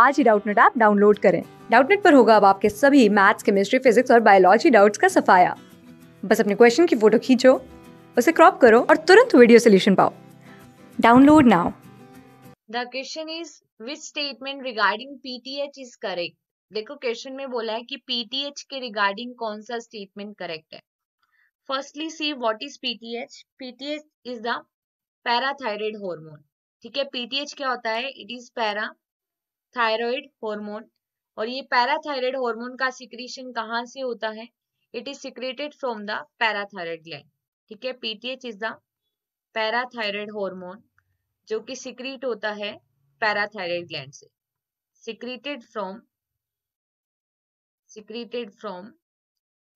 आज ही Doubtnet app download करें डाउटनेट पर होगा अब आपके सभी मैथ्स केमिस्ट्री फिजिक्स और बायोलॉजी डाउट्स का सफाया बस अपने क्वेश्चन की फोटो खींचो उसे क्रॉप करो और तुरंत वीडियो सोल्यूशन पाओ download now the question is which statement regarding PTH is correct देखो क्वेश्चन में बोला है कि पीटीएच के रिगार्डिंग कौन सा स्टेटमेंट करेक्ट है firstly see what is PTH PTH is the parathyroid hormone ठीक है पीटीएच क्या होता है it is parathyroid hormone और ये पैराथायराइड हार्मोन का सिक्रीशन कहाँ से होता है it is secreted from the parathyroid gland ठीक है PTH is the parathyroid hormone जो कि सिक्रीट होता है पैराथायराइड ग्लैंड से secreted from secreted from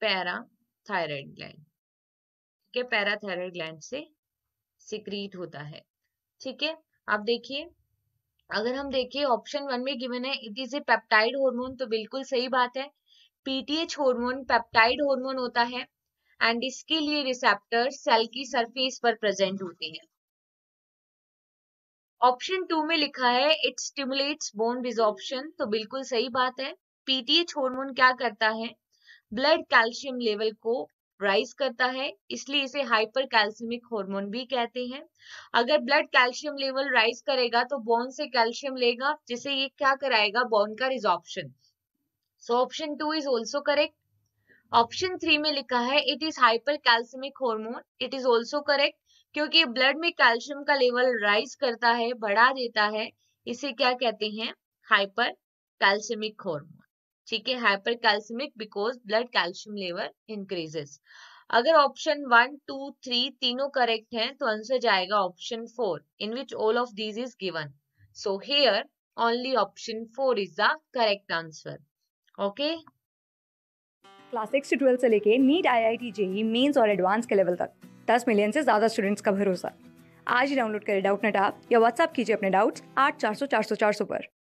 parathyroid gland ठीक है पैराथायराइड ग्लैंड से सिक्रीट होता है ठीक है आप देखिए अगर हम देखिए ऑप्शन वन में गिवन है it is a peptide hormone तो बिल्कुल सही बात है पीटीएच हार्मोन पेप्टाइड हार्मोन होता है एंड इसके लिए रिसेप्टर सेल की सरफेस पर प्रेजेंट होते हैं ऑप्शन टू में लिखा है इट स्टिमुलेट्स बोन डिजॉर्प्शन तो बिल्कुल सही बात है पीटीएच हार्मोन क्या करता है ब्लड कैल्शियम लेवल को राइज करता है इसलिए इसे हाइपर कैल्सियमिक हॉर्मोन भी कहते हैं अगर ब्लड कैल्शियम लेवल राइज करेगा तो बोन से कैल्शियम लेगा जिसे ये क्या कराएगा बोन का resorption so option two is also correct option three में लिखा है it is hypercalcemic hormone it is also correct क्योंकि ब्लड में कैल्शियम का लेवल राइज करता है बढ़ा देता है इसे क्या कहते हैं हाइपर कैल्सियमिक हॉर्मोन ठीक है calcemic because blood calcium level increases अगर ऑप्शन वन टू थ्री तीनों करेक्ट हैं तो आंसर जाएगा option four in which all of these is given so here only option four is the correct answer okay class six से twelfth से लेके NEET I I T JEE mains और advance के level तक दस million से ज़्यादा students का भरोसा आज ही डाउनलोड करें डाउट नेट आप या व्हाट्सएप कीजिए अपने डाउट्स आठ चार सौ चार सौ चार सौ पर